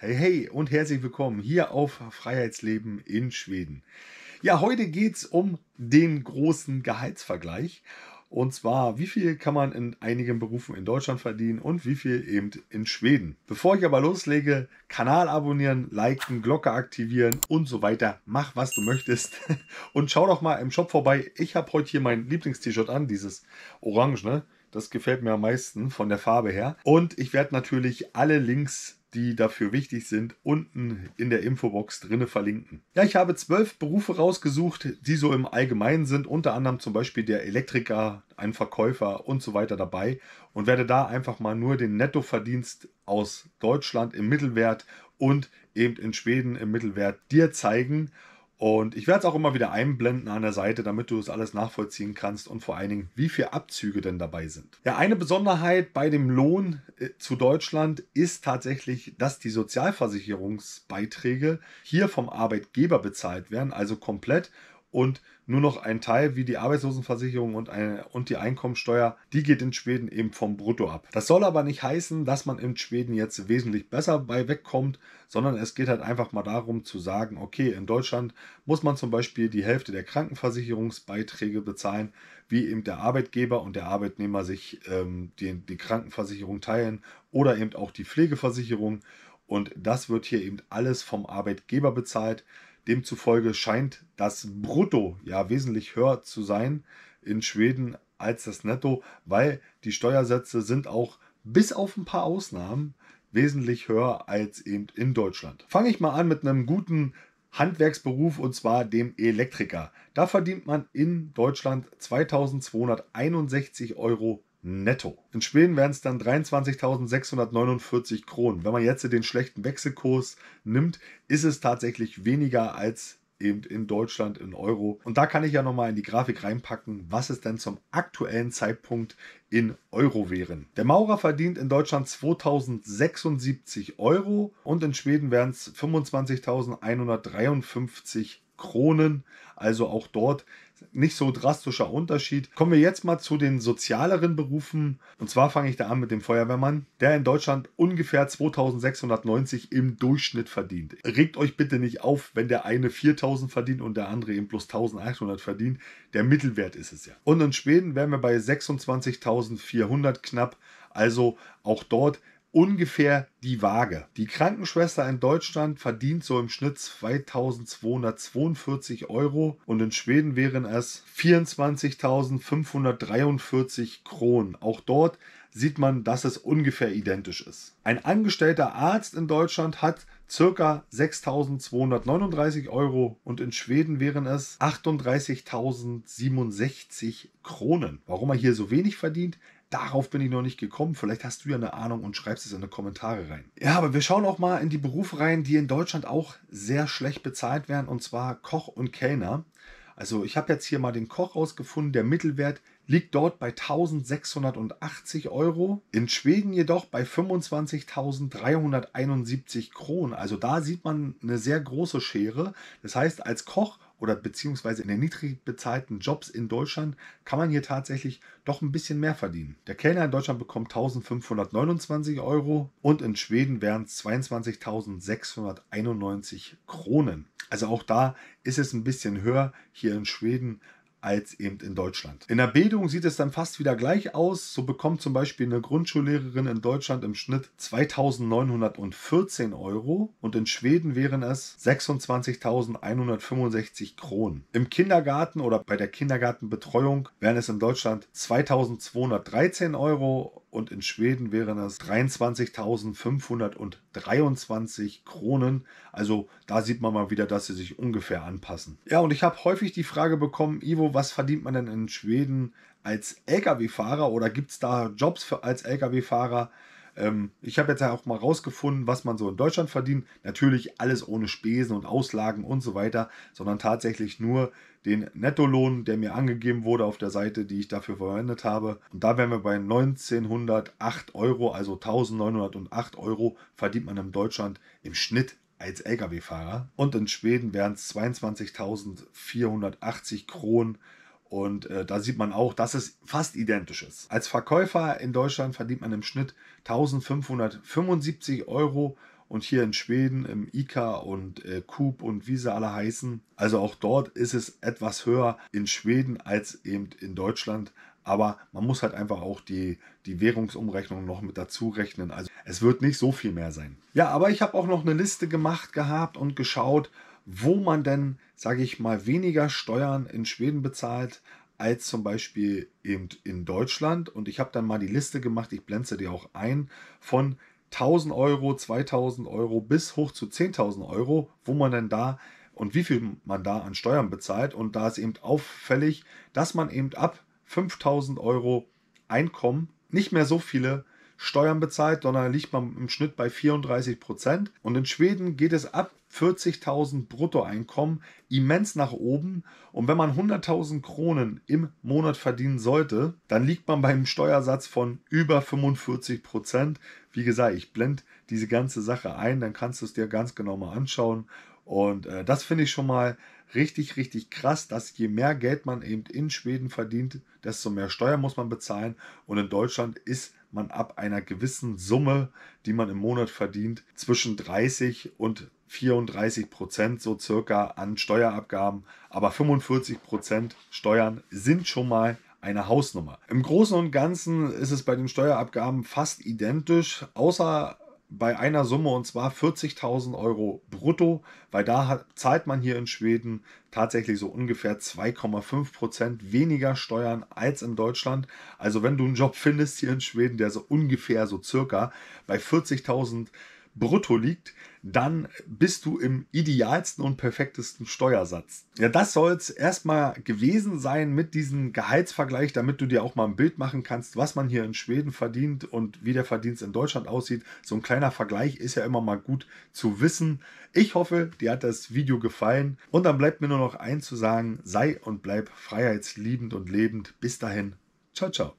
Hey, hey und herzlich willkommen hier auf Freiheitsleben in Schweden. Ja, heute geht es um den großen Gehaltsvergleich. Und zwar, wie viel kann man in einigen Berufen in Deutschland verdienen und wie viel eben in Schweden. Bevor ich aber loslege, Kanal abonnieren, liken, Glocke aktivieren und so weiter. Mach, was du möchtest. Und schau doch mal im Shop vorbei. Ich habe heute hier mein Lieblingst-T-Shirt an, dieses Orange, ne? Das gefällt mir am meisten von der Farbe her. Und ich werde natürlich alle Links die dafür wichtig sind, unten in der Infobox drinne verlinken. Ja, ich habe zwölf Berufe rausgesucht, die so im Allgemeinen sind, unter anderem zum Beispiel der Elektriker, ein Verkäufer und so weiter dabei und werde da einfach mal nur den Nettoverdienst aus Deutschland im Mittelwert und eben in Schweden im Mittelwert dir zeigen. Und ich werde es auch immer wieder einblenden an der Seite, damit du es alles nachvollziehen kannst und vor allen Dingen, wie viele Abzüge denn dabei sind. Ja, eine Besonderheit bei dem Lohn äh, zu Deutschland ist tatsächlich, dass die Sozialversicherungsbeiträge hier vom Arbeitgeber bezahlt werden, also komplett und nur noch ein Teil wie die Arbeitslosenversicherung und, eine, und die Einkommensteuer, die geht in Schweden eben vom Brutto ab. Das soll aber nicht heißen, dass man in Schweden jetzt wesentlich besser bei wegkommt, sondern es geht halt einfach mal darum zu sagen, okay, in Deutschland muss man zum Beispiel die Hälfte der Krankenversicherungsbeiträge bezahlen, wie eben der Arbeitgeber und der Arbeitnehmer sich ähm, die, die Krankenversicherung teilen oder eben auch die Pflegeversicherung. Und das wird hier eben alles vom Arbeitgeber bezahlt. Demzufolge scheint das Brutto ja wesentlich höher zu sein in Schweden als das Netto, weil die Steuersätze sind auch bis auf ein paar Ausnahmen wesentlich höher als eben in Deutschland. Fange ich mal an mit einem guten Handwerksberuf und zwar dem Elektriker. Da verdient man in Deutschland 2261 Euro netto. In Schweden wären es dann 23.649 Kronen. Wenn man jetzt den schlechten Wechselkurs nimmt, ist es tatsächlich weniger als eben in Deutschland in Euro. Und da kann ich ja nochmal in die Grafik reinpacken, was es denn zum aktuellen Zeitpunkt in Euro wären. Der Maurer verdient in Deutschland 2076 Euro und in Schweden wären es 25.153 Kronen. Also auch dort nicht so drastischer Unterschied. Kommen wir jetzt mal zu den sozialeren Berufen. Und zwar fange ich da an mit dem Feuerwehrmann, der in Deutschland ungefähr 2690 im Durchschnitt verdient. Regt euch bitte nicht auf, wenn der eine 4000 verdient und der andere eben plus 1800 verdient. Der Mittelwert ist es ja. Und in Schweden wären wir bei 26.400 knapp. Also auch dort ungefähr die Waage. Die Krankenschwester in Deutschland verdient so im Schnitt 2242 Euro und in Schweden wären es 24.543 Kronen. Auch dort sieht man, dass es ungefähr identisch ist. Ein angestellter Arzt in Deutschland hat circa 6.239 Euro und in Schweden wären es 38.067 Kronen. Warum er hier so wenig verdient, Darauf bin ich noch nicht gekommen. Vielleicht hast du ja eine Ahnung und schreibst es in die Kommentare rein. Ja, aber wir schauen auch mal in die Berufe rein, die in Deutschland auch sehr schlecht bezahlt werden, und zwar Koch und Kellner. Also ich habe jetzt hier mal den Koch rausgefunden. Der Mittelwert liegt dort bei 1680 Euro, in Schweden jedoch bei 25.371 Kronen. Also da sieht man eine sehr große Schere. Das heißt, als Koch oder beziehungsweise in den niedrig bezahlten Jobs in Deutschland kann man hier tatsächlich doch ein bisschen mehr verdienen. Der Kellner in Deutschland bekommt 1529 Euro und in Schweden wären es 22.691 Kronen. Also auch da ist es ein bisschen höher. Hier in Schweden als eben in Deutschland. In der Bildung sieht es dann fast wieder gleich aus. So bekommt zum Beispiel eine Grundschullehrerin in Deutschland im Schnitt 2.914 Euro und in Schweden wären es 26.165 Kronen. Im Kindergarten oder bei der Kindergartenbetreuung wären es in Deutschland 2.213 Euro und in Schweden wären das 23.523 Kronen. Also da sieht man mal wieder, dass sie sich ungefähr anpassen. Ja, und ich habe häufig die Frage bekommen, Ivo, was verdient man denn in Schweden als Lkw-Fahrer oder gibt es da Jobs für, als Lkw-Fahrer? Ähm, ich habe jetzt ja auch mal rausgefunden, was man so in Deutschland verdient. Natürlich alles ohne Spesen und Auslagen und so weiter, sondern tatsächlich nur den Nettolohn, der mir angegeben wurde auf der Seite, die ich dafür verwendet habe. Und da wären wir bei 1908 Euro, also 1908 Euro verdient man in Deutschland im Schnitt als Lkw-Fahrer. Und in Schweden wären es 22.480 Kronen und äh, da sieht man auch, dass es fast identisch ist. Als Verkäufer in Deutschland verdient man im Schnitt 1575 Euro und hier in Schweden im Ika und äh, Coop und wie sie alle heißen. Also auch dort ist es etwas höher in Schweden als eben in Deutschland. Aber man muss halt einfach auch die, die Währungsumrechnung noch mit dazu rechnen. Also es wird nicht so viel mehr sein. Ja, aber ich habe auch noch eine Liste gemacht gehabt und geschaut, wo man denn, sage ich mal, weniger Steuern in Schweden bezahlt als zum Beispiel eben in Deutschland. Und ich habe dann mal die Liste gemacht, ich blende dir auch ein, von 1000 Euro, 2000 Euro bis hoch zu 10.000 Euro, wo man denn da und wie viel man da an Steuern bezahlt. Und da ist eben auffällig, dass man eben ab 5000 Euro Einkommen nicht mehr so viele Steuern bezahlt, sondern liegt man im Schnitt bei 34 Prozent. Und in Schweden geht es ab 40.000 Bruttoeinkommen immens nach oben. Und wenn man 100.000 Kronen im Monat verdienen sollte, dann liegt man beim Steuersatz von über 45 Prozent. Wie gesagt, ich blende diese ganze Sache ein, dann kannst du es dir ganz genau mal anschauen. Und äh, das finde ich schon mal richtig, richtig krass, dass je mehr Geld man eben in Schweden verdient, desto mehr Steuer muss man bezahlen. Und in Deutschland ist man ab einer gewissen Summe, die man im Monat verdient, zwischen 30 und 34 Prozent so circa an Steuerabgaben, aber 45 Prozent Steuern sind schon mal eine Hausnummer. Im Großen und Ganzen ist es bei den Steuerabgaben fast identisch, außer bei einer Summe und zwar 40.000 Euro brutto, weil da hat, zahlt man hier in Schweden tatsächlich so ungefähr 2,5 weniger Steuern als in Deutschland. Also wenn du einen Job findest hier in Schweden, der so ungefähr so circa bei 40.000 Euro brutto liegt, dann bist du im idealsten und perfektesten Steuersatz. Ja, das soll es erstmal gewesen sein mit diesem Gehaltsvergleich, damit du dir auch mal ein Bild machen kannst, was man hier in Schweden verdient und wie der Verdienst in Deutschland aussieht. So ein kleiner Vergleich ist ja immer mal gut zu wissen. Ich hoffe, dir hat das Video gefallen und dann bleibt mir nur noch eins zu sagen, sei und bleib freiheitsliebend und lebend. Bis dahin, ciao, ciao.